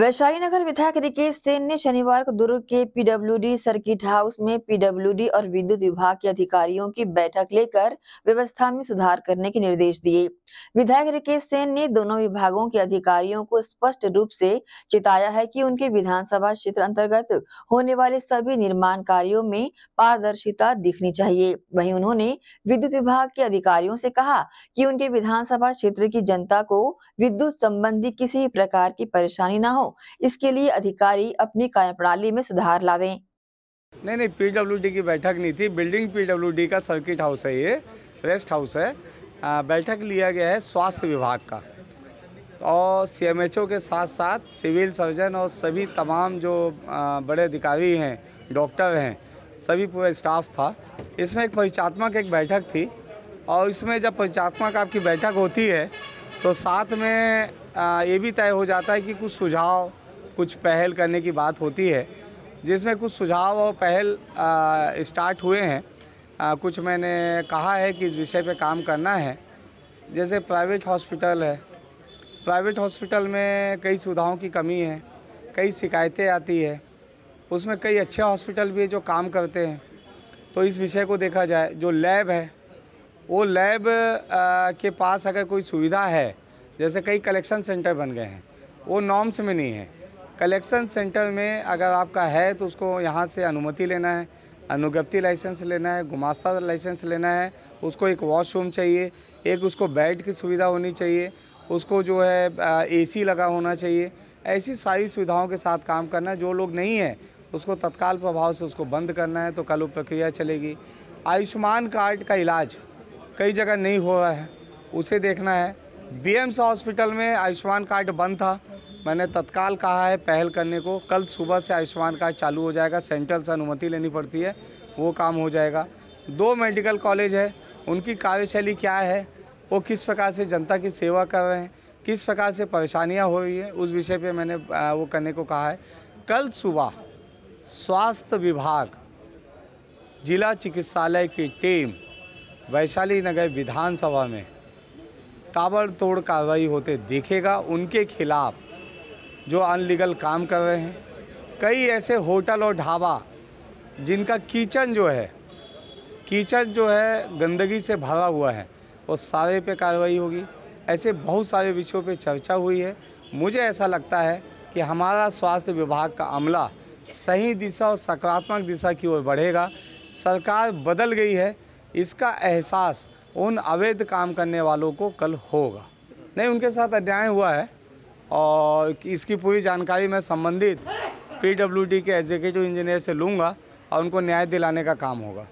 वैशाली नगर विधायक रिकेश सेन ने शनिवार को दुर्ग के पीडब्ल्यूडी सर्किट हाउस में पीडब्ल्यूडी और विद्युत विभाग के अधिकारियों की बैठक लेकर व्यवस्था में सुधार करने के निर्देश दिए विधायक रिकेश सेन ने दोनों विभागों के अधिकारियों को स्पष्ट रूप से चेताया है कि उनके विधानसभा क्षेत्र अंतर्गत होने वाले सभी निर्माण कार्यो में पारदर्शिता दिखनी चाहिए वही उन्होंने विद्युत विभाग के अधिकारियों से कहा की उनके विधानसभा क्षेत्र की जनता को विद्युत संबंधी किसी प्रकार की परेशानी न हो इसके लिए अधिकारी अपनी कार्य प्रणाली में सुधार लावे नहीं नहीं पीडब्ल्यूडी की बैठक नहीं थी बिल्डिंग पीडब्ल्यूडी का सर्किट हाउस है ये रेस्ट हाउस है आ, बैठक लिया गया है स्वास्थ्य विभाग का और सीएमएचओ के साथ साथ सिविल सर्जन और सभी तमाम जो बड़े अधिकारी हैं डॉक्टर हैं सभी पूरा स्टाफ था इसमें एक परिचात्मक एक बैठक थी और इसमें जब परिचात्मक आपकी बैठक होती है तो साथ में ये भी तय हो जाता है कि कुछ सुझाव कुछ पहल करने की बात होती है जिसमें कुछ सुझाव और पहल स्टार्ट हुए हैं कुछ मैंने कहा है कि इस विषय पे काम करना है जैसे प्राइवेट हॉस्पिटल है प्राइवेट हॉस्पिटल में कई सुविधाओं की कमी है कई शिकायतें आती है उसमें कई अच्छे हॉस्पिटल भी है जो काम करते हैं तो इस विषय को देखा जाए जो लैब है वो लैब आ, के पास अगर कोई सुविधा है जैसे कई कलेक्शन सेंटर बन गए हैं वो नॉर्म्स में नहीं है कलेक्शन सेंटर में अगर आपका है तो उसको यहाँ से अनुमति लेना है अनुगप्ति लाइसेंस लेना है गुमास्ता लाइसेंस लेना है उसको एक वॉशरूम चाहिए एक उसको बेड की सुविधा होनी चाहिए उसको जो है एसी लगा होना चाहिए ऐसी सारी सुविधाओं के साथ काम करना जो लोग नहीं है उसको तत्काल प्रभाव से उसको बंद करना है तो कल वो प्रक्रिया चलेगी आयुष्मान कार्ड का इलाज कई जगह नहीं हो रहा है उसे देखना है बीएम्स हॉस्पिटल में आयुष्मान कार्ड बंद था मैंने तत्काल कहा है पहल करने को कल सुबह से आयुष्मान कार्ड चालू हो जाएगा सेंट्रल से अनुमति लेनी पड़ती है वो काम हो जाएगा दो मेडिकल कॉलेज है उनकी कार्यशैली क्या है वो किस प्रकार से जनता की सेवा कर रहे हैं किस प्रकार से परेशानियां हो रही है उस विषय पे मैंने वो करने को कहा है कल सुबह स्वास्थ्य विभाग जिला चिकित्सालय की टीम वैशाली नगर विधानसभा में ताबड़तोड़ कार्रवाई होते देखेगा उनके खिलाफ जो अनलीगल काम कर रहे हैं कई ऐसे होटल और ढाबा जिनका किचन जो है किचन जो है गंदगी से भरा हुआ है और सारे पे कार्रवाई होगी ऐसे बहुत सारे विषयों पे चर्चा हुई है मुझे ऐसा लगता है कि हमारा स्वास्थ्य विभाग का अमला सही दिशा और सकारात्मक दिशा की ओर बढ़ेगा सरकार बदल गई है इसका एहसास उन अवैध काम करने वालों को कल होगा नहीं उनके साथ अन्याय हुआ है और इसकी पूरी जानकारी मैं संबंधित पीडब्ल्यूडी के एग्जीक्यूटिव इंजीनियर से लूँगा और उनको न्याय दिलाने का काम होगा